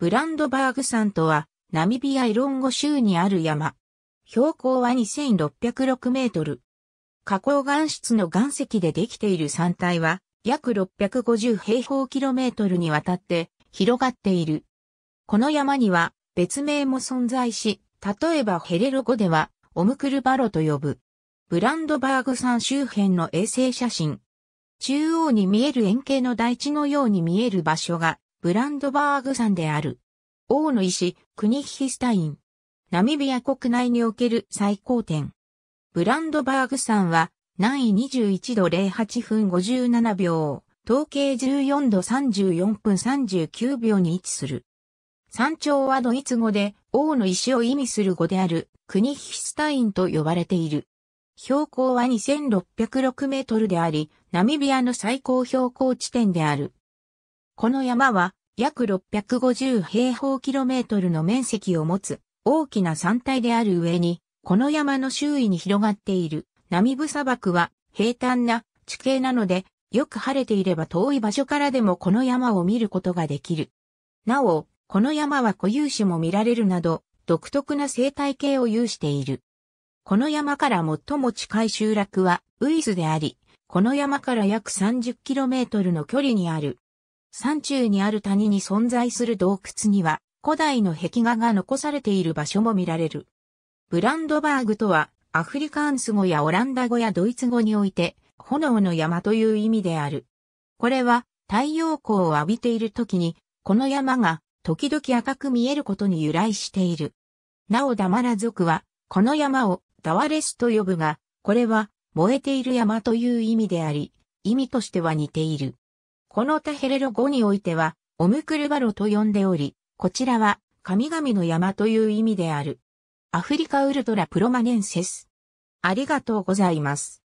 ブランドバーグ山とは、ナミビアイロンゴ州にある山。標高は2606メートル。加工岩質の岩石でできている山体は、約650平方キロメートルにわたって広がっている。この山には別名も存在し、例えばヘレロ語では、オムクルバロと呼ぶ。ブランドバーグ山周辺の衛星写真。中央に見える円形の台地のように見える場所が、ブランドバーグ山である。王の石、クニヒスタイン。ナミビア国内における最高点。ブランドバーグ山は、南緯21度08分57秒、統計14度34分39秒に位置する。山頂はドイツ語で、王の石を意味する語である、クニヒスタインと呼ばれている。標高は2606メートルであり、ナミビアの最高標高地点である。この山は約650平方キロメートルの面積を持つ大きな山体である上に、この山の周囲に広がっているナミブ砂漠は平坦な地形なので、よく晴れていれば遠い場所からでもこの山を見ることができる。なお、この山は固有種も見られるなど、独特な生態系を有している。この山から最も近い集落はウイスであり、この山から約 30km の距離にある山中にある谷に存在する洞窟には、古代の壁画が残されている場所も見られる。ブランドバーグとは、アフリカンス語やオランダ語やドイツ語において、炎の山という意味である。これは、太陽光を浴びている時に、この山が、時々赤く見えることに由来している。なおダマラ族は、この山を、ダワレスと呼ぶが、これは、燃えている山という意味であり、意味としては似ている。このタヘレロ語においては、オムクルバロと呼んでおり、こちらは、神々の山という意味である。アフリカウルトラプロマネンセス。ありがとうございます。